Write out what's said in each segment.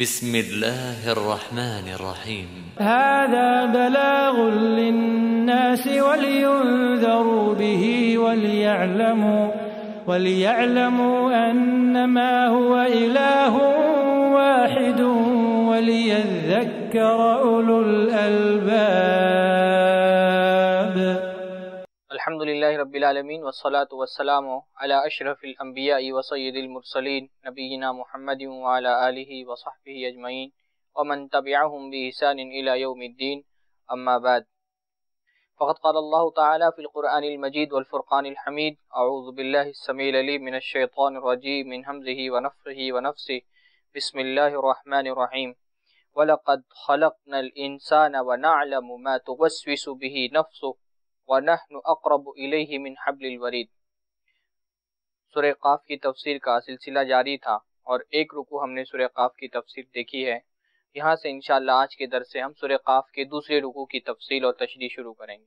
بسم الله الرحمن الرحيم هذا بلاغ للناس ولينذروا به وليعلموا وليعلموا أنما هو إله واحد وليذكر أولو الألباب رب العالمين والصلاة والسلام على أشرف الأنبياء وسيد المرسلين نبينا محمد وعلى آله وصحبه أجمعين ومن تبعهم بإحسان إلى يوم الدين أما بعد فقد قال الله تعالى في القرآن المجيد والفرقان الحميد أعوذ بالله السميع العليم من الشيطان الرجيم من همزه ونفخه ونفسه بسم الله الرحمن الرحيم ولقد خلقنا الإنسان ونعلم ما توسوس به نفسه वनहनु अकरब मिन हबलिल वरीद सुर काफ़ की तफसीर का सिलसिला जारी था और एक रुकू हमने सुर काफ़ की तफसीर देखी है यहाँ से इनशाला आज के दर से हम सुर काफ़ के दूसरे रुकू की तफसील और तशरी शुरू करेंगे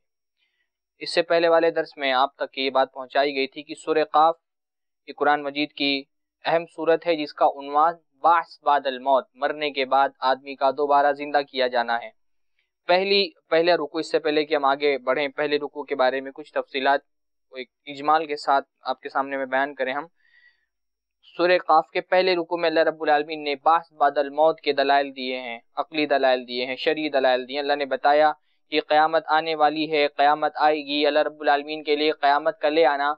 इससे पहले वाले दर्स में आप तक ये बात पहुँचाई गई थी कि सुर काफ़ ये कुरान मजीद की अहम सूरत है जिसका उनवान बास बादल मौत मरने के बाद आदमी का दोबारा ज़िंदा किया जाना है पहली पहला रुको इससे पहले कि हम आगे बढ़ें पहले रुको के बारे में कुछ तफसीलात एक इजमाल के साथ आपके सामने में बयान करें हम सुर काफ के पहले रुको में अल्लाह रबालमीन ने बास बादल मौत के दलाइल दिए हैं अकली दलाइल दिए हैं शरी दलाइल दिए अल्लाह ने बताया कि क़्यामत आने वाली है क़्यामत आएगी अल्लाह रबालमीन के लिए क़्यामत का ले आना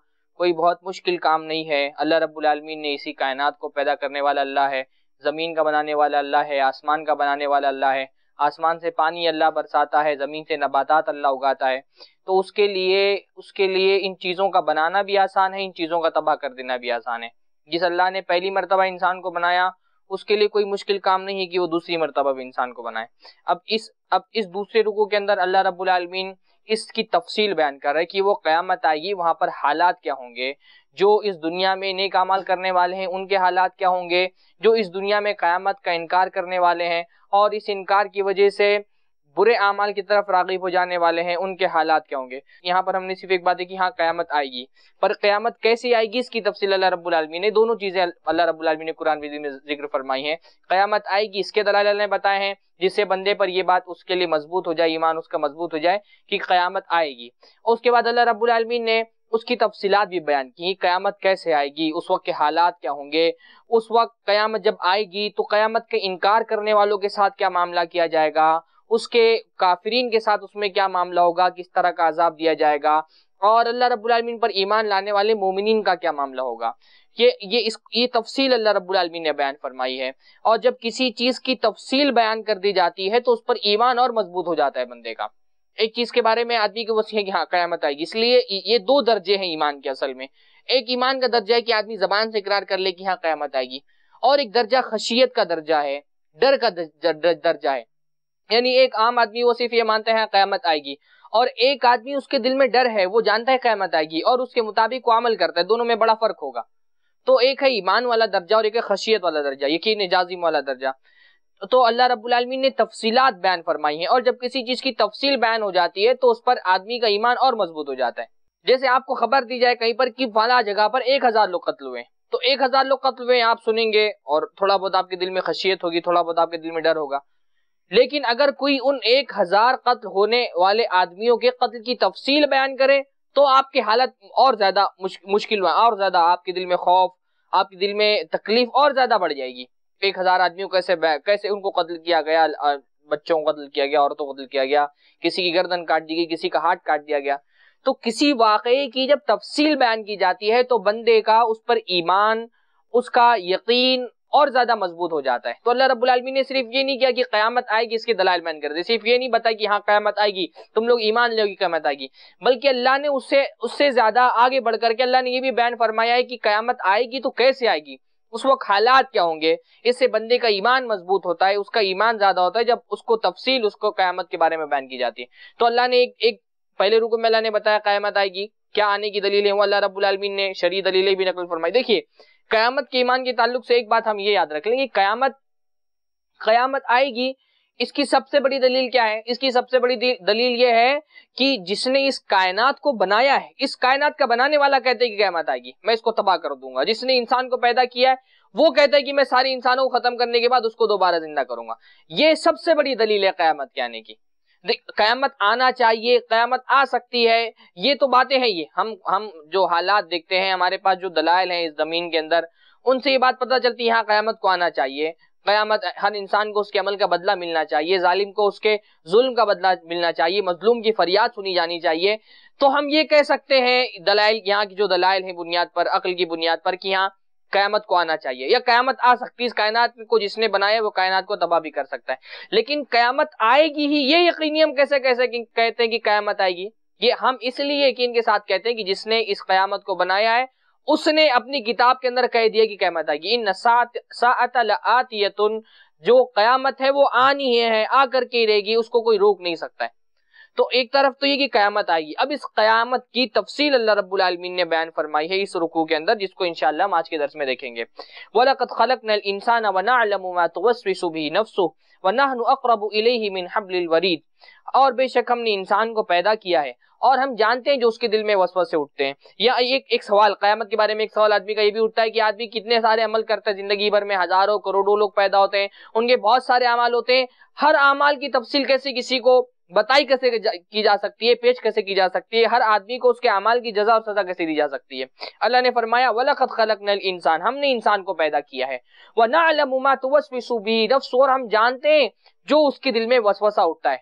कोई बहुत मुश्किल काम नहीं है अल्लाह रबालमीन ने इसी कायनात को पैदा करने वाला अल्लाह है ज़मीन का बनाने वाला अल्लाह है आसमान का बनाने वाला अल्लाह है आसमान से पानी अल्लाह बरसाता है ज़मीन से नबातात अल्लाह उगाता है तो उसके लिए उसके लिए इन चीज़ों का बनाना भी आसान है इन चीज़ों का तबाह कर देना भी आसान है जिस अल्लाह ने पहली मरतबा इंसान को बनाया उसके लिए कोई मुश्किल काम नहीं है कि वो दूसरी मरतबा भी इंसान को बनाए अब इस अब इस दूसरे रुको के अंदर अल्लाह रब्बुल रबालमीन इसकी तफसील बयान कर रहा है कि वो क़्यामत आएगी वहाँ पर हालात क्या होंगे जो इस दुनिया में नेक अमाल करने वाले हैं उनके हालात क्या होंगे जो इस दुनिया में क़्यामत का इनकार करने वाले हैं और इस इनकार की वजह से बुरे अमाल की तरफ रागिब हो जाने वाले हैं उनके हालात क्या होंगे यहाँ पर हमने सिर्फ एक बात है कि हाँ क़्यामत आएगी पर क़्यामत कैसे आएगी इसकी तफसील अल्लाह रब्बुल आलमीन ने दोनों चीज़ें अल्लाह रब्बुल आलमीन ने कुरान विधि में जिक्र फरमाई है क़्यामत आएगी इसके दलाल ने बताए हैं जिससे बंदे पर यह बात उसके लिए मजबूत हो जाए ईमान उसका मजबूत हो जाए कि क़्यामत आएगी उसके बाद अल्लाह रब्बुल आलमीन ने उसकी तफसीत भी बयान की क़यामत कैसे आएगी उस वक्त के हालात क्या होंगे उस वक्त क़यामत जब आएगी तो क़यामत के इनकार करने वालों के साथ क्या मामला किया जाएगा उसके काफरीन के साथ उसमें क्या मामला होगा किस तरह का अजाब दिया जाएगा और अल्लाह रबालमीन पर ईमान लाने वाले मोमिन का क्या मामला होगा ये ये इस ये तफसील अल्लाह रबालमीन ने बयान फरमाई है और जब किसी चीज़ की तफसील बयान कर दी जाती है तो उस पर ईमान और मजबूत हो जाता है बंदे का एक चीज के बारे में आदमी को वो कि हाँ क्यामत आएगी इसलिए ये दो दर्जे हैं ईमान के असल में एक ईमान का दर्जा है कि आदमी जबान से इकरार कर ले कि हाँ क्यामत आएगी और एक दर्जा खशियत का दर्जा है डर का दर्जा है यानी एक आम आदमी वो सिर्फ ये मानता है हाँ, क्यामत आएगी और एक आदमी उसके दिल में डर है वो जानता है क्यामत आएगी और उसके मुताबिक वो अमल करता है दोनों में बड़ा फर्क होगा तो एक है ईमान वाला दर्जा और एक है खशियत वाला दर्जा यकीन एजाजिम वाला दर्जा तो अल्लाह रबालमीन ने तफसीलात बयान फरमाई है और जब किसी चीज़ की तफसील बयान हो जाती है तो उस पर आदमी का ईमान और मजबूत हो जाता है जैसे आपको खबर दी जाए कहीं पर कि फला जगह पर एक हज़ार लोग कत्ल हुए तो एक हज़ार लोग कत्ल हुए आप सुनेंगे और थोड़ा बहुत आपके दिल में खशियत होगी थोड़ा बहुत आपके दिल में डर होगा लेकिन अगर कोई उन एक हज़ार कत्ल होने वाले आदमियों के कत्ल की तफसील बयान करे तो आपकी हालत और ज़्यादा मुश्किल और ज़्यादा आपके दिल में खौफ आपके दिल में तकलीफ और ज़्यादा बढ़ जाएगी एक हजार आदमियों कैसे कैसे उनको कत्ल किया गया बच्चों को कत्ल किया गया औरतों को कत्ल किया गया किसी की गर्दन काट दी गई किसी का हाथ काट दिया गया तो किसी वाकई की जब तफसील बयान की जाती है तो बंदे का उस पर ईमान उसका यकीन और ज्यादा मजबूत हो जाता है तो अल्लाह रब्बुल आलमीन ने सिर्फ ये नहीं किया कि क्यामत आएगी इसके दलाल बयान कर दे सिर्फ ये नहीं बताया कि हाँ क्यामत आएगी तुम लोग ईमान लोगी क्यामत आएगी बल्कि अल्लाह ने उससे उससे ज्यादा आगे बढ़ करके अल्लाह ने ये भी बयान फरमाया है कि क्यामत आएगी तो कैसे आएगी उस वक्त हालात क्या होंगे इससे बंदे का ईमान मजबूत होता है उसका ईमान ज्यादा होता है जब उसको तफसील उसको क्यामत के बारे में बयान की जाती है तो अल्लाह ने एक एक पहले रुकू में अल्लाह ने बताया क्यामत आएगी क्या आने की दलीलें हुआ अल्लाह रबालमीन ने शरी दलीलें भी नकल फरमाई देखिए क्यामत के ईमान के ताल्लुक से एक बात हम ये याद रख लेंगे क्यामत क्यामत आएगी इसकी सबसे बड़ी दलील क्या है इसकी सबसे बड़ी दलील यह है कि जिसने इस कायनात को बनाया है इस कायनात का बनाने वाला कहते हैं कि कहमत आएगी मैं इसको तबाह कर दूंगा जिसने इंसान को पैदा किया है वो कहता है कि मैं सारे इंसानों को खत्म करने के बाद उसको दोबारा जिंदा करूंगा ये सबसे बड़ी दलील है कयामत के आने की कयामत आना चाहिए कयामत आ सकती है ये तो बातें हैं ये हम हम जो हालात देखते हैं हमारे पास जो दलाल हैं इस जमीन के अंदर उनसे ये बात पता चलती है हाँ कयामत को आना चाहिए क्यामत हर इंसान को उसके अमल का बदला मिलना चाहिए जालिम को उसके जुल्म का बदला मिलना चाहिए मजलूम की फरियाद सुनी जानी चाहिए तो हम ये कह सकते हैं दलाइल यहाँ की जो दलाइल है बुनियाद पर अकल की बुनियाद पर कि यहाँ क्यामत को आना चाहिए या क्यामत आ सकती है इस कायनात को जिसने बनाया वो कायनात को तबाह भी कर सकता है लेकिन क्यामत आएगी ही ये यकीनी हम कैसे कैसे कहते हैं कि क्यामत आएगी ये हम इसलिए यकीन के साथ कहते हैं कि जिसने इस क्यामत को बनाया है उसने अपनी किताब के अंदर कह दिया कि कहमत आएगी इन सातियतुन जो कयामत है वो आनी है, है आकर के रहेगी उसको कोई रोक नहीं सकता है तो एक तरफ तो ये कि कयामत आएगी अब इस कयामत की तफसील अल्लाह रबालमीन ने बयान फरमाई है इस रुकू के अंदर जिसको इनशाला हम आज के दर्ज में देखेंगे वलकत खलक नल इंसान वना नफसु और बेशक हमने इंसान को पैदा किया है और हम जानते हैं जो उसके दिल में वसवस से उठते हैं या एक एक सवाल कयामत के बारे में एक सवाल आदमी का ये भी उठता है कि आदमी कितने सारे अमल करता है जिंदगी भर में हजारों करोड़ों लोग पैदा होते हैं उनके बहुत सारे अमाल होते हैं हर अमाल की तफसील कैसे किसी को बताई कैसे की जा सकती है पेश कैसे की जा सकती है हर आदमी को उसके अमाल की जजा और सजा कैसे दी जा सकती है अल्लाह ने फरमाया वल खत खलक इंसान हमने इंसान को पैदा किया है वह नमा तवसवी नफ्स हम जानते हैं जो उसके दिल में वसवसा उठता है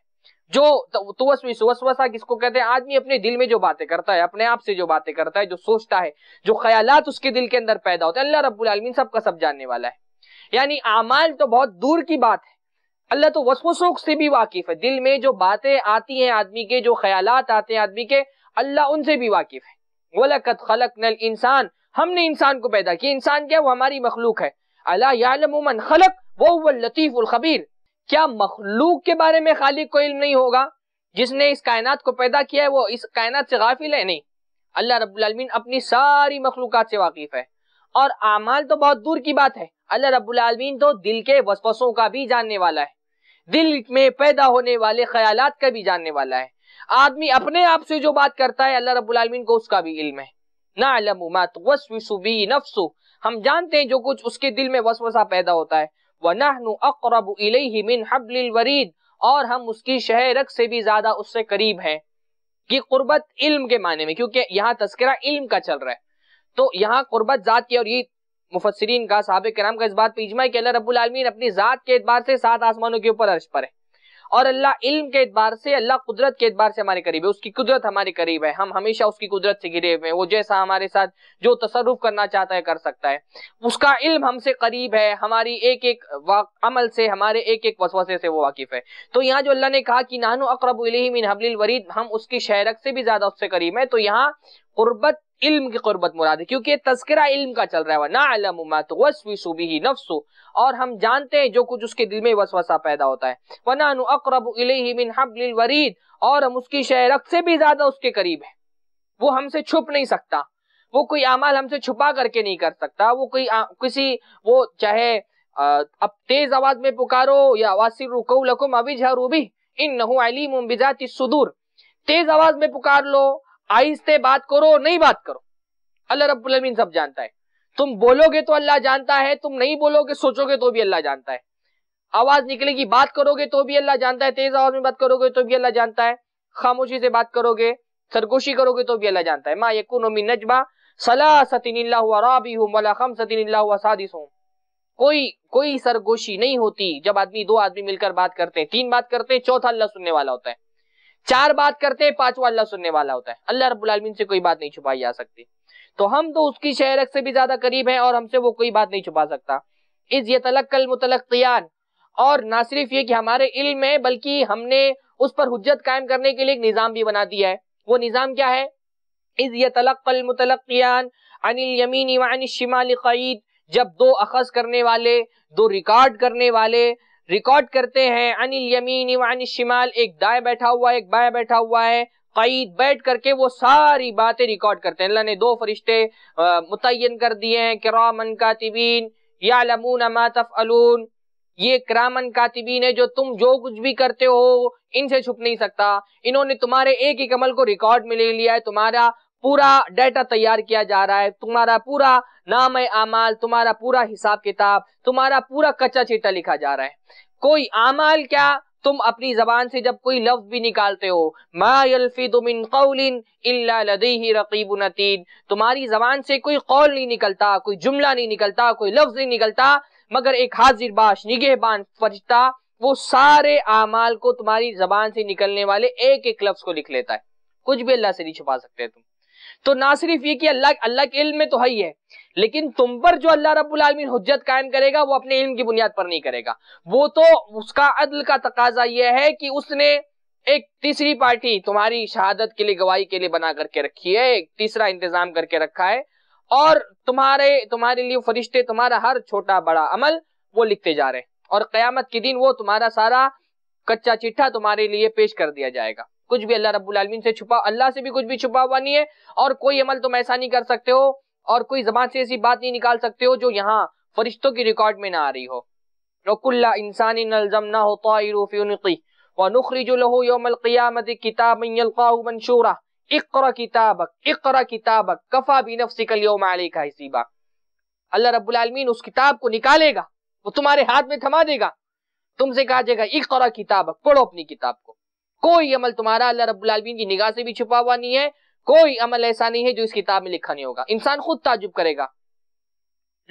जो तवसविस वसवसा किसको कहते हैं आदमी अपने दिल में जो बातें करता है अपने आप से जो बातें करता है जो सोचता है जो ख्यालात उसके दिल के अंदर पैदा होते हैं अल्लाह रब्बुल सब सबका सब जानने वाला है यानी अमाल तो बहुत दूर की बात है अल्लाह तो वसवसों से भी वाकिफ है दिल में जो बातें आती हैं आदमी के जो ख्याल आते हैं आदमी के अल्लाह उनसे भी वाकिफ है वलकत खलक नल इंसान हमने इंसान को पैदा किया इंसान क्या वो हमारी मखलूक है अलामन खलक वो लतीफ़ उलखबीर क्या मखलूक के बारे में खालिक को इल्म नहीं होगा जिसने इस कायनात को पैदा किया है वो इस कायनात से गाफिल है नहीं अल्लाह रबालमीन अपनी सारी मखलूक से वाकिफ है और आमाल तो बहुत दूर की बात है अल्लाह रबालमीन तो दिल के वसवसों का भी जानने वाला है दिल में पैदा होने वाले ख्याल का भी जानने वाला है आदमी अपने आप से जो बात करता है अल्लाह रब्बुल आलमीन को उसका भी इल्म है ना नफ्सु हम जानते हैं जो कुछ उसके दिल में वसवसा पैदा होता है वरीद और हम उसकी शहरक से भी ज्यादा उससे करीब हैं कि कुर्बत इल्म के माने में क्योंकि यहाँ तस्करा इल्म का चल रहा है तो यहाँ कुर्बत जात की और ये मुफसरीन का साबिक कराम का इस बात पर इजमा के अल्लाह रब्बुल आलमीन अपनी ज़ात के एतबार से सात आसमानों के ऊपर अर्श पर है और अल्लाह इल्म के एतबार से अल्लाह कुदरत के एतबार से हमारे करीब है उसकी कुदरत हमारे करीब है हम हमेशा उसकी कुदरत से घिरे हुए हैं वो जैसा हमारे साथ जो तसरुफ करना चाहता है कर सकता है उसका इल्म हमसे करीब है हमारी एक एक अमल से हमारे एक एक वसवसे से वो वाकिफ है तो यहाँ जो अल्लाह ने कहा कि नानू अकरब मिन हबलिल वरीद हम उसकी शहरक से भी ज्यादा उससे करीब है तो यहाँ गुर्बत इल्म की कुर्बत मुराद है क्योंकि तस्करा इल्म का चल रहा है ना वसविसुबी नफ्सु और हम जानते हैं जो कुछ उसके दिल में वसवसा पैदा होता है वनानु अकरब मिन हब्लिल वरीद और हम उसकी शहरक से भी ज्यादा उसके करीब है वो हमसे छुप नहीं सकता वो कोई अमाल हमसे छुपा करके नहीं कर सकता वो कोई आ, किसी वो चाहे अब तेज आवाज में पुकारो या वासिर रुको लकुम अभी झरूबी इन नहू अलीम बिजाती सुदूर तेज आवाज में पुकार लो आहिस्ते बात करो नहीं बात करो अल्लाह रबीन सब जानता है तुम बोलोगे तो अल्लाह जानता है तुम नहीं बोलोगे सोचोगे तो भी अल्लाह जानता है आवाज निकलेगी बात करोगे तो भी अल्लाह जानता है तेज आवाज में बात करोगे तो भी अल्लाह जानता है खामोशी से बात करोगे सरगोशी करोगे तो भी अल्लाह जानता है माँ यकुन नजबा सलाह सतीन राबी खम सतीन सादिस हूँ कोई कोई सरगोशी नहीं होती जब आदमी दो आदमी मिलकर बात करते हैं तीन बात करते हैं चौथा अल्लाह सुनने वाला होता है चार बात करते हैं पांचवा अल्लाह सुनने वाला होता है अल्लाह रब्बुल आलमीन से कोई बात नहीं छुपाई जा सकती तो हम तो उसकी शहरक से भी ज्यादा करीब है और हमसे वो कोई बात नहीं छुपा सकता इज ये तलक कल मुतलकियान और ना सिर्फ ये कि हमारे इल्म है बल्कि हमने उस पर हुज्जत कायम करने के लिए एक निज़ाम भी बना दिया है वो निज़ाम क्या है इज ये तलक कल मुतलकियान अनिल यमीन इवान शिमाल क़ीद जब दो अखज करने वाले दो रिकॉर्ड करने वाले रिकॉर्ड करते हैं अनिल यमीन वान शिमाल एक दाए बैठा हुआ है एक बाएं बैठा हुआ है कईद बैठ करके वो सारी बातें रिकॉर्ड करते हैं अल्लाह ने दो फरिश्ते मुतन कर दिए हैं किरामन कातिबीन या लमून अमातफ अलून ये क्रामन कातिबीन है जो तुम जो कुछ भी करते हो इनसे छुप नहीं सकता इन्होंने तुम्हारे एक ही कमल को रिकॉर्ड में ले लिया है तुम्हारा पूरा डाटा तैयार किया जा रहा है तुम्हारा पूरा नाम है अमाल तुम्हारा पूरा हिसाब किताब तुम्हारा पूरा कच्चा चिट्टा लिखा जा रहा है कोई अमाल क्या तुम अपनी जबान से जब कोई लफ्ज भी निकालते हो माफिन तुम्हारी जबान से कोई कौल नहीं निकलता कोई जुमला नहीं निकलता कोई लफ्ज नहीं निकलता मगर एक हाजिर बाश निगहबान फरिश्ता वो सारे आमाल को तुम्हारी जबान से निकलने वाले एक एक लफ्ज को लिख लेता है कुछ भी अल्लाह से नहीं छुपा सकते तुम तो ना सिर्फ ये कि अल्लाह अल्लाह के इल्म में तो है ही है लेकिन तुम पर जो अल्लाह रब्बुल आलमीन हजत कायम करेगा वो अपने इल्म की बुनियाद पर नहीं करेगा वो तो उसका अदल का तकाजा यह है कि उसने एक तीसरी पार्टी तुम्हारी शहादत के लिए गवाही के लिए बना करके रखी है एक तीसरा इंतजाम करके रखा है और तुम्हारे तुम्हारे लिए फरिश्ते तुम्हारा हर छोटा बड़ा अमल वो लिखते जा रहे हैं और कयामत के दिन वो तुम्हारा सारा कच्चा चिट्ठा तुम्हारे लिए पेश कर दिया जाएगा कुछ भी अल्लाह रब्बुल आलमीन से छुपा अल्लाह से भी कुछ भी छुपा हुआ नहीं है और कोई अमल तुम ऐसा नहीं कर सकते हो और कोई जबान से ऐसी बात नहीं निकाल सकते हो जो यहाँ फरिश्तों की रिकॉर्ड में ना आ रही हो नकुल्ला इंसानी नलजम ना होता किताब मंशूरा इकरा किताबक इकरा किताबक कफा भी अल्लाह रब्बुल आलमीन उस किताब को निकालेगा वो तुम्हारे हाथ में थमा देगा तुमसे कहा जाएगा इकरा किताबक पढ़ो अपनी किताब कोई अमल तुम्हारा अल्लाह रबीन की निगाह से भी छुपा हुआ नहीं है कोई अमल ऐसा नहीं है जो इस किताब में लिखा नहीं होगा इंसान खुद ताजुब करेगा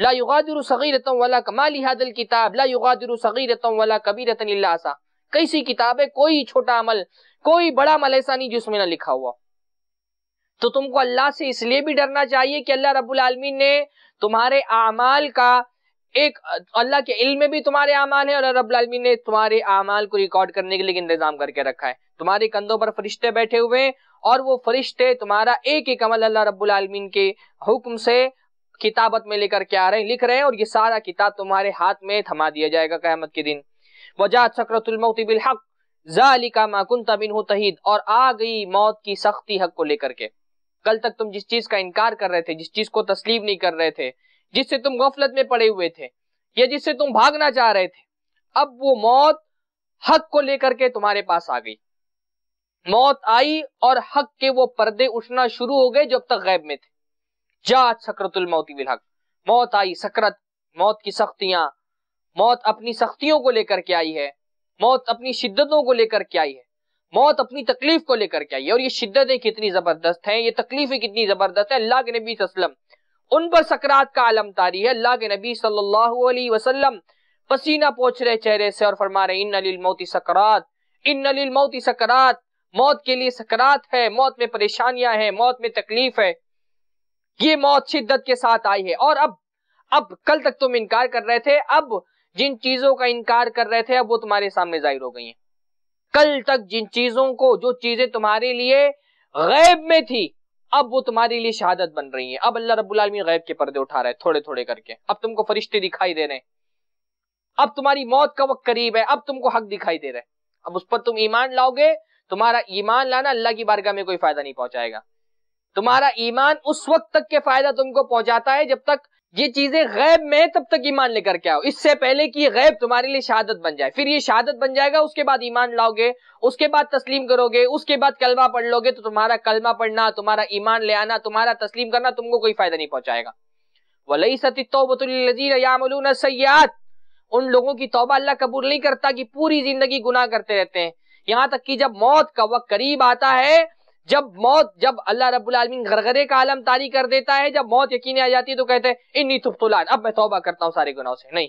ला वाला कमाल हादल किताब ला युगादिर सगीरतम वाला कबीरतन इलासा कैसी किताब है कोई छोटा अमल कोई बड़ा अमल ऐसा नहीं जिसमें ना लिखा हुआ तो तुमको अल्लाह से इसलिए भी डरना चाहिए कि अल्लाह रबुल आलमीन ने तुम्हारे अमाल का एक अल्लाह के इल्म में भी तुम्हारे अमाल है और अरब रबालमी ने तुम्हारे अमाल को रिकॉर्ड करने के लिए इंतजाम करके रखा है तुम्हारे कंधों पर फरिश्ते बैठे हुए हैं और वो फरिश्ते तुम्हारा एक एक अमल अल्लाह रबालमीन के हुक्म से किताबत में लेकर के आ रहे हैं लिख रहे हैं और ये सारा किताब तुम्हारे हाथ में थमा दिया जाएगा कहमत के दिन वजात सकरतुलमौतिबिल हक जालिका माकुन तबिन तहीद और आ गई मौत की सख्ती हक को लेकर के कल तक तुम जिस चीज का इनकार कर रहे थे जिस चीज को तस्लीम नहीं कर रहे थे जिससे तुम गफलत में पड़े हुए थे या जिससे तुम भागना चाह रहे थे अब वो मौत हक को लेकर के तुम्हारे पास आ गई मौत आई और हक के वो पर्दे उठना शुरू हो गए जो अब तक गैब में थे जात सक्रतुल मौती बिल मौत आई सक्रत मौत की सख्तियां मौत अपनी सख्तियों को लेकर के आई है मौत अपनी शिद्दतों को लेकर के आई है मौत अपनी तकलीफ को लेकर के आई है और ये शिद्दतें कितनी जबरदस्त हैं ये तकलीफें कितनी जबरदस्त है अल्लाह के नबी वसलम उन पर सकरात का आलम तारी है अल्लाह के नबी सल्लल्लाहु अलैहि वसल्लम पसीना पोछ रहे चेहरे से और फरमा रहे इन मौती सकरात इन मौती सकरात मौत के लिए सकरात है मौत में परेशानियां हैं मौत में तकलीफ है ये मौत शिद्दत के साथ आई है और अब अब कल तक तुम इनकार कर रहे थे अब जिन चीजों का इनकार कर रहे थे अब वो तुम्हारे सामने जाहिर हो गई हैं कल तक जिन चीजों को जो चीजें तुम्हारे लिए गैब में थी अब वो तुम्हारे लिए शहादत बन रही है अब अल्लाह रब्बुल आलमीन गैब के पर्दे उठा रहे हैं थोड़े थोड़े करके अब तुमको फरिश्ते दिखाई दे रहे हैं अब तुम्हारी मौत का वक्त करीब है अब तुमको हक दिखाई दे रहे हैं अब उस पर तुम ईमान लाओगे तुम्हारा ईमान लाना अल्लाह की बारगाह में कोई फायदा नहीं पहुंचाएगा तुम्हारा ईमान उस वक्त तक के फायदा तुमको पहुंचाता है जब तक ये चीजें गैब में तब तक ईमान लेकर के आओ इससे पहले कि ये गैब तुम्हारे लिए शहादत बन जाए फिर ये शहादत बन जाएगा उसके बाद ईमान लाओगे उसके बाद तस्लीम करोगे उसके बाद कलमा पढ़ लोगे तो तुम्हारा कलमा पढ़ना तुम्हारा ईमान ले आना तुम्हारा तस्लीम करना तुमको कोई फायदा नहीं पहुंचाएगा वलई सतीबतुलजीन सयाद उन लोगों की तोबा अल्लाह कबूल नहीं करता कि पूरी जिंदगी गुना करते रहते हैं यहाँ तक कि जब मौत का वक्त करीब आता है जब मौत जब अल्लाह रब्बुल आलमीन गरगरे का आलम तारी कर देता है जब मौत यकीन आ जाती है तो कहते हैं इन्नी तुबतुलान अब मैं तौबा करता हूँ सारे गुनाहों से नहीं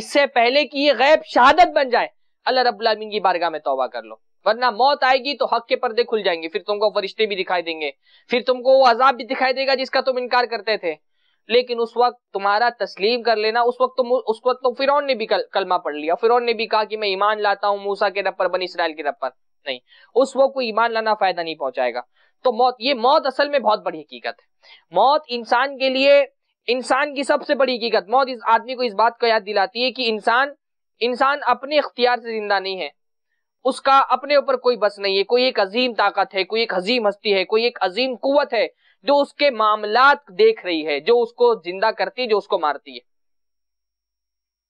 इससे पहले कि ये गैब शहादत बन जाए अल्लाह रब्बुल आलमीन की बारगाह में तौबा कर लो वरना मौत आएगी तो हक के पर्दे खुल जाएंगे फिर तुमको फरिश्ते भी दिखाई देंगे फिर तुमको वो अजाब भी दिखाई देगा जिसका तुम इनकार करते थे लेकिन उस वक्त तुम्हारा तस्लीम कर लेना उस वक्त तो उस वक्त तो फिरौन ने भी कल, कलमा पढ़ लिया फिरौन ने भी कहा कि मैं ईमान लाता हूँ मूसा के रब पर बनी इसराइल के रब पर नहीं उस वक्त कोई ईमान लाना फायदा नहीं पहुंचाएगा तो मौत ये मौत असल में बहुत बड़ी हकीकत है मौत इंसान के लिए इंसान की सबसे बड़ी हकीकत मौत इस आदमी को इस बात को याद दिलाती है कि इंसान इंसान अपने इख्तियार से जिंदा नहीं है उसका अपने ऊपर कोई बस नहीं है कोई एक अजीम ताकत है कोई एक हजीम हस्ती है कोई एक अजीम कुवत है जो उसके मामला देख रही है जो उसको जिंदा करती है जो उसको मारती है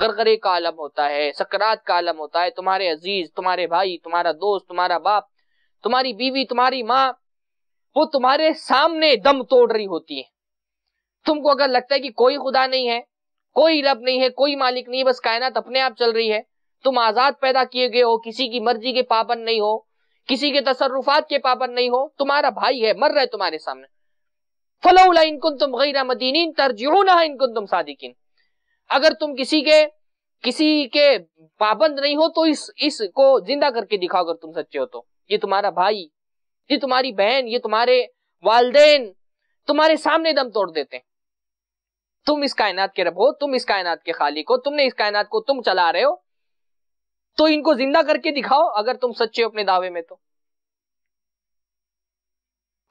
गरगरे का आलम होता है सकरात का आलम होता है तुम्हारे अजीज तुम्हारे भाई तुम्हारा दोस्त तुम्हारा बाप तुम्हारी बीवी तुम्हारी माँ वो तुम्हारे सामने दम तोड़ रही होती है तुमको अगर लगता है कि कोई खुदा नहीं है कोई रब नहीं है कोई मालिक नहीं है बस कायनात अपने आप चल रही है तुम आजाद पैदा किए गए हो किसी की मर्जी के पाबंद नहीं हो किसी के तसरुफात के पाबंद नहीं हो तुम्हारा भाई है मर रहा है तुम्हारे सामने फलोला इनकुन तुम गैरा मदीन तरजीना इनकुन तुम सादिकिन अगर तुम किसी के किसी के पाबंद नहीं हो तो इस इसको जिंदा करके दिखाओ अगर तुम सच्चे हो तो ये तुम्हारा भाई ये तुम्हारी बहन ये तुम्हारे वालदेन तुम्हारे सामने दम तोड़ देते हैं तुम इस कायनात के रब हो तुम इस कायनात के खालिक हो तुमने इस कायनात को तुम चला रहे हो तो इनको जिंदा करके दिखाओ अगर तुम सच्चे हो अपने दावे में तो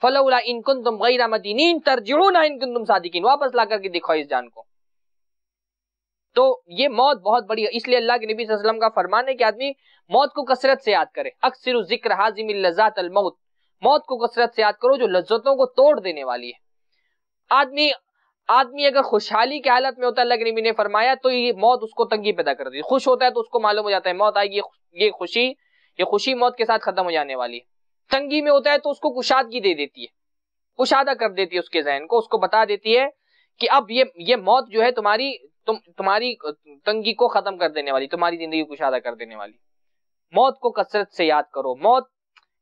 फलौला इनकुन तुम गईरा मदीन तरजुना इनकुन तुम सादिकीन वापस ला करके दिखाओ इस जान को तो ये मौत बहुत बड़ी है इसलिए अल्लाह के नबी वसल्लम का फरमान है कि आदमी मौत को कसरत से याद करे अक्सर जिक्र हाजिम लजात मौत मौत को कसरत से याद करो जो लज्जतों को तोड़ देने वाली है आदमी आदमी अगर खुशहाली की हालत में होता है अल्लाह के नबी ने फरमाया तो ये मौत उसको तंगी पैदा कर दी खुश होता है तो उसको मालूम हो जाता है मौत आएगी ये खुशी ये खुशी मौत के साथ खत्म हो जाने वाली है तंगी में होता है तो उसको कुशादगी दे देती है कुशादा कर देती है उसके जहन को उसको बता देती है कि अब ये ये मौत जो है तुम्हारी तुम तुम्हारी तंगी को खत्म कर देने वाली तुम्हारी जिंदगी कुशादा कर देने वाली मौत को कसरत से याद करो मौत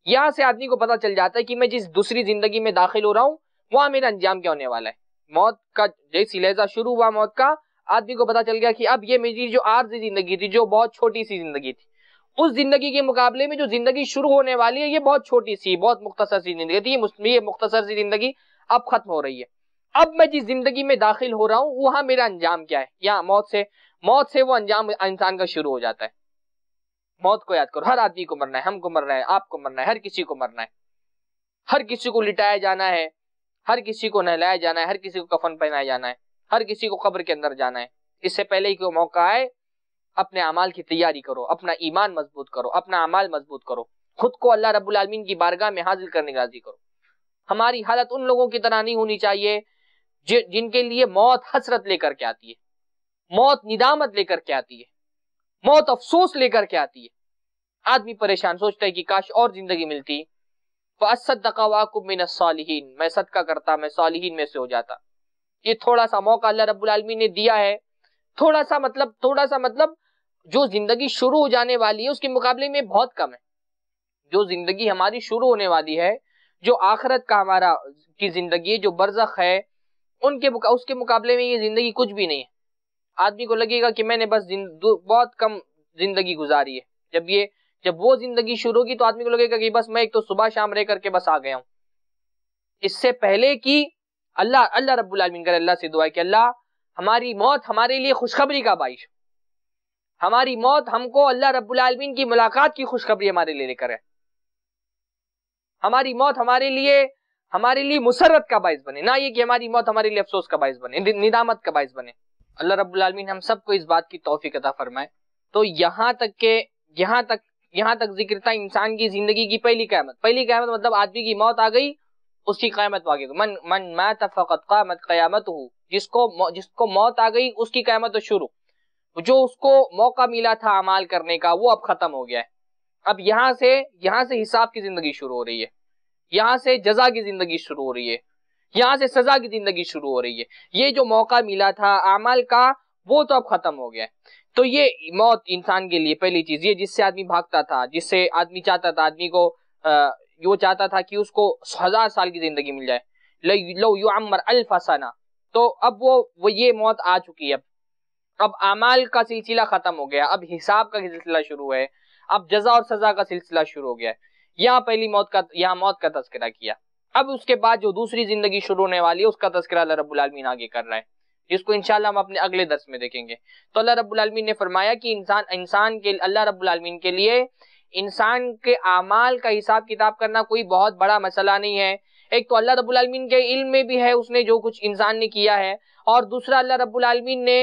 यहाँ से आदमी को पता चल जाता है कि मैं जिस दूसरी जिंदगी में दाखिल हो रहा हूँ वहां मेरा अंजाम क्या होने वाला है मौत का जैसी लहजा शुरू हुआ मौत का आदमी को पता चल गया कि अब ये मेरी जो आर्जी जिंदगी थी जो बहुत छोटी सी जिंदगी थी उस जिंदगी के मुकाबले में जो जिंदगी शुरू होने वाली है ये बहुत छोटी सी बहुत मुख्तसर सी जिंदगी थी ये मुख्तसर सी जिंदगी अब खत्म हो रही है अब मैं जिस जिंदगी में दाखिल हो रहा हूँ वहां मेरा अंजाम क्या है यहाँ मौत से मौत से वो अंजाम इंसान का शुरू हो जाता है मौत को याद करो हर आदमी को मरना है हमको मरना है आपको मरना है हर किसी को मरना है हर किसी को लिटाया जाना है हर किसी को नहलाया जाना है हर किसी को कफन पहनाया जाना है हर किसी को कब्र के अंदर जाना है इससे पहले ही मौका आए अपने अमाल की तैयारी करो अपना ईमान मजबूत करो अपना अमाल मजबूत करो खुद को अल्लाह रबुल आलमीन की बारगाह में हाजिर करने का राजी करो हमारी हालत उन लोगों की तरह नहीं होनी चाहिए जिनके लिए मौत हसरत लेकर के आती है मौत निदामत लेकर के आती है मौत अफसोस लेकर के आती है आदमी परेशान सोचता है कि काश और जिंदगी मिलती मैं सदका करता मैं सालिहीन में से हो जाता ये थोड़ा सा मौका अल्लाह रब्बुल आलमीन ने दिया है थोड़ा सा मतलब थोड़ा सा मतलब जो जिंदगी शुरू हो जाने वाली है उसके मुकाबले में बहुत कम है जो जिंदगी हमारी शुरू होने वाली है जो आखरत का हमारा की जिंदगी है जो बरजख है उनके उसके मुकाबले में ये ज़िंदगी कुछ भी नहीं है आदमी को लगेगा कि मैंने बस बहुत कम ज़िंदगी गुजारी है जब ये जब वो ज़िंदगी शुरू होगी तो आदमी को लगेगा कि बस मैं एक तो सुबह शाम रह करके बस आ गया हूँ इससे पहले कि अल्लाह अल्लाह रब्बुल रब्बुलमीन कर अल्लाह से दुआ कि अल्लाह हमारी मौत हमारे लिए खुशखबरी का बाइश हमारी मौत हमको अल्लाह रब्बुल रब्बुलमीन की मुलाकात की खुशखबरी हमारे लिए लेकर है हमारी मौत हमारे लिए हमारे लिए मुसरत का बायस बने ना ये कि हमारी मौत हमारे लिए अफसोस का बायस बने निदामत का बायस बने अल्लाह रब्बुल आलमीन हम सबको इस बात की तोफीक अता फरमाए तो यहाँ तक के यहाँ तक यहाँ तक जिक्र था इंसान की जिंदगी की पहली क्यामत पहली क्यामत मतलब आदमी की मौत आ गई उसकी क्यामत आ गई मन मन मैं तफकत क्यामत क्यामत हूँ जिसको जिसको मौत आ गई उसकी क्यामत तो शुरू जो उसको मौका मिला था अमाल करने का वो अब खत्म हो गया है अब यहाँ से यहाँ से हिसाब की जिंदगी शुरू हो रही है यहाँ से जजा की जिंदगी शुरू हो रही है यहाँ से सजा की जिंदगी शुरू हो रही है ये जो मौका मिला था अमल का वो तो अब खत्म हो गया तो ये मौत इंसान के लिए पहली चीज ये जिससे आदमी भागता था जिससे आदमी चाहता था आदमी को आ, वो चाहता था कि उसको हजार साल की जिंदगी मिल जाए लो यू अमर अलफसाना तो अब वो वो ये मौत आ चुकी है अब अमाल का सिलसिला खत्म हो गया अब हिसाब का सिलसिला शुरू है अब जजा और सजा का सिलसिला शुरू हो गया है यहाँ पहली मौत का यहाँ मौत का तस्करा किया अब उसके बाद जो दूसरी जिंदगी शुरू होने वाली है उसका तस्करा अल्लाह रब्बुल आलमीन आगे कर रहा है जिसको इंशाल्लाह हम अपने अगले दस में देखेंगे तो अल्लाह रब्बुल आलमीन ने फरमाया कि इंसान इंसान के अल्लाह रब्बुल आलमीन के लिए इंसान के अमाल का हिसाब किताब करना कोई बहुत बड़ा मसला नहीं है एक तो अल्लाह रब्बुल आलमीन के इल्म में भी है उसने जो कुछ इंसान ने किया है और दूसरा अल्लाह रब्बुल आलमीन ने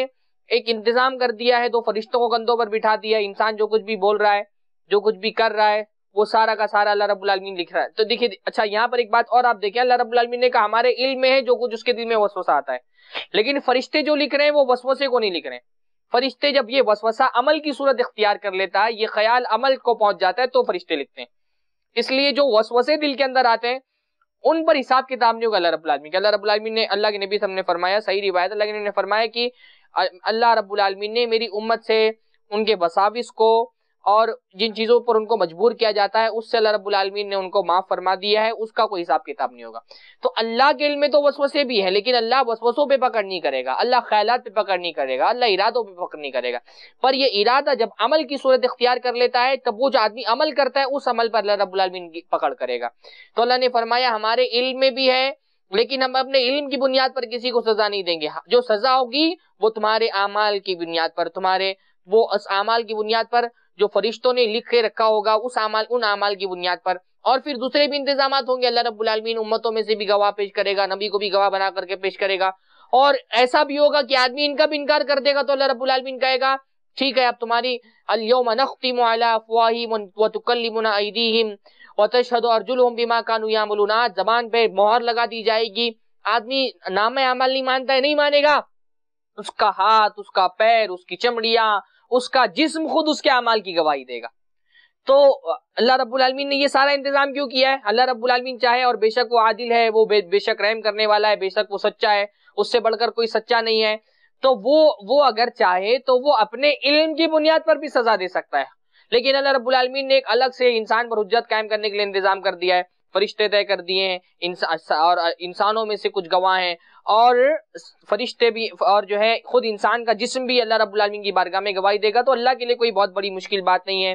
एक इंतजाम कर दिया है दो फरिश्तों को कंधों पर बिठा दिया इंसान जो कुछ भी बोल रहा है जो कुछ भी कर रहा है वो सारा का सारा अल्लाह रब्बुल आलमीन लिख रहा है तो देखिए अच्छा यहाँ पर एक बात और आप देखें अल्लाह रब्बुल आलमीन ने कहा हमारे इल्म में है जो कुछ उसके दिल में वसवसा आता है लेकिन फरिश्ते जो लिख रहे हैं वो वसवसे को नहीं लिख रहे हैं फरिश्ते जब ये वसवसा अमल की सूरत इख्तियार कर लेता है ये ख्याल अमल को पहुंच जाता है तो फरिश्ते लिखते हैं इसलिए जो वसवसे दिल के अंदर आते हैं उन पर हिसाब किताब नहीं होगा अल्लाह रब्बुल आलमीन अल्लाह रब्बुल आलमीन ने अल्लाह के नबी सबने फरमाया सही रिवायत अल्लाह के नबी ने फरमाया कि अल्लाह रब्बुल आलमीन ने मेरी उम्मत से उनके वसाविस को और जिन चीज़ों पर उनको मजबूर किया जाता है उससे अल्लाह रब्बुल आलमीन ने उनको माफ़ फरमा दिया है उसका कोई हिसाब किताब नहीं होगा तो अल्लाह के इल्म में तो वसवसे भी है लेकिन अल्लाह वसवसों पे पकड़ नहीं करेगा अल्लाह ख्याल पे पकड़ नहीं करेगा अल्लाह इरादों पे पकड़ नहीं करेगा पर यह इरादा जब अमल की सूरत इख्तियार कर लेता है तब वो जो आदमी अमल करता है उस अमल पर अल्लाह रबालमीन की पकड़ करेगा तो अल्लाह ने फरमाया हमारे इल्म में भी है लेकिन हम अपने इल्म की बुनियाद पर किसी को सजा नहीं देंगे हाँ, जो सजा होगी वो तुम्हारे अमाल की बुनियाद पर तुम्हारे वो अमाल की बुनियाद पर जो फरिश्तों ने लिख के रखा होगा उस आमाल उन आमाल की बुनियाद पर और फिर दूसरे भी इंतजाम होंगे अल्लाह रबालमीन उम्मतों में से भी गवाह पेश करेगा नबी को भी गवाह बना करके पेश करेगा और ऐसा भी होगा कि आदमी इनका भी इनकार कर देगा तो अल्लाह रबालमीन कहेगा ठीक है अब तुम्हारी अफवाहिम व तुकल्लिमुना व तशहदु बिमा कानू यामलून जबान पे मोहर लगा दी जाएगी आदमी नाम अमल नहीं मानता है नहीं मानेगा उसका हाथ उसका पैर उसकी चमड़िया उसका जिस्म खुद उसके अमाल की गवाही देगा तो अल्लाह रब्बुल रबालमीन ने ये सारा इंतजाम क्यों किया है अल्लाह रब्बुल रबालमीन चाहे और बेशक वो आदिल है वो बे, बेशक रहम करने वाला है बेशक वो सच्चा है उससे बढ़कर कोई सच्चा नहीं है तो वो वो अगर चाहे तो वो अपने इल्म की बुनियाद पर भी सजा दे सकता है लेकिन अल्लाह रब्बुल रबालमीन ने एक अलग से इंसान पर हजत कायम करने के लिए इंतजाम कर दिया है फरिश्ते तय कर दिए हैं इंसा, और इंसानों में से कुछ गवाह हैं और फरिश्ते भी और जो है खुद इंसान का जिसम भी अल्लाह रबालमीन की बारगाह में गवाही देगा तो अल्लाह के लिए कोई बहुत बड़ी मुश्किल बात नहीं है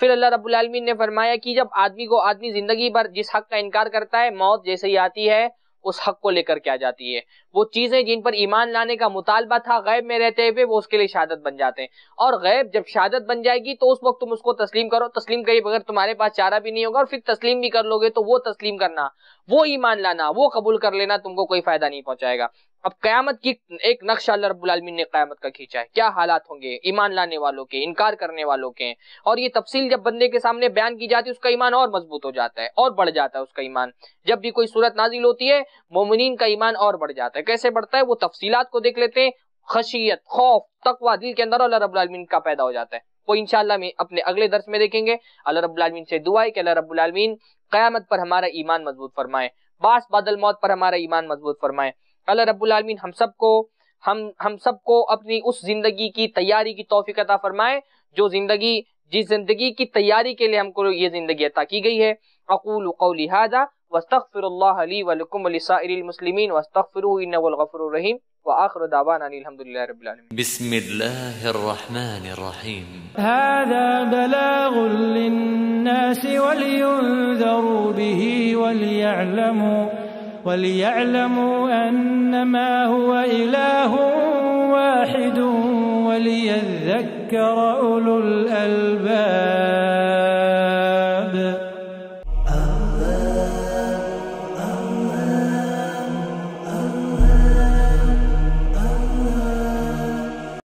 फिर अल्लाह रबालमीन ने फरमाया कि जब आदमी को आदमी ज़िंदगी भर जिस हक का इनकार करता है मौत जैसे ही आती है उस हक को लेकर के आ जाती है वो चीज़ें जिन पर ईमान लाने का मुतालबा था गैब में रहते हुए वो उसके लिए शहादत बन जाते हैं और गैब जब शहादत बन जाएगी तो उस वक्त तुम उसको तस्लीम करो तस्लीम करिए बगैर तुम्हारे पास चारा भी नहीं होगा और फिर तस्लीम भी कर लोगे तो वो तस्लीम करना वो ईमान लाना वो कबूल कर लेना तुमको कोई फ़ायदा नहीं पहुँचाएगा अब कयामत की एक नक्शा अल्लाह रबालमीन ने कयामत का खींचा है क्या हालात होंगे ईमान लाने वालों के इनकार करने वालों के और ये तफसील जब बंदे के सामने बयान की जाती है उसका ईमान और मजबूत हो जाता है और बढ़ जाता है उसका ईमान जब भी कोई सूरत नाजिल होती है मोमिन का ईमान और बढ़ जाता है कैसे बढ़ता है वो तफसीलात को देख लेते हैं खशियत खौफ तकवा दिल के अंदर अल्लाह रबालमीन का पैदा हो जाता है वो इनशाला में अपने अगले दर्स में देखेंगे अल्लाह रबालमीन से दुआ है कि अल्लाह रबालमीन क्यामत पर हमारा ईमान मजबूत फरमाए बास बादल मौत पर हमारा ईमान मजबूत फरमाए अल्लाह रब्बुल आलमीन हम सबको हम हम सबको अपनी उस जिंदगी की तैयारी की तोफ़ी अता फरमाए जो जिंदगी जिस जिंदगी की तैयारी के लिए हमको ये जिंदगी अता की गई है अकूल कौली हाजा वस्तफ़िरली वलकुमसमसलिमिन वस्तफ़िरफ़ररहीम وآخر دعوانا أن الحمد لله رب العالمين بسم الله الرحمن الرحيم هذا بلاغ للناس ولينذروا به وليعلموا وليعلموا أنما هو إله واحد وليذكر أولو الألباب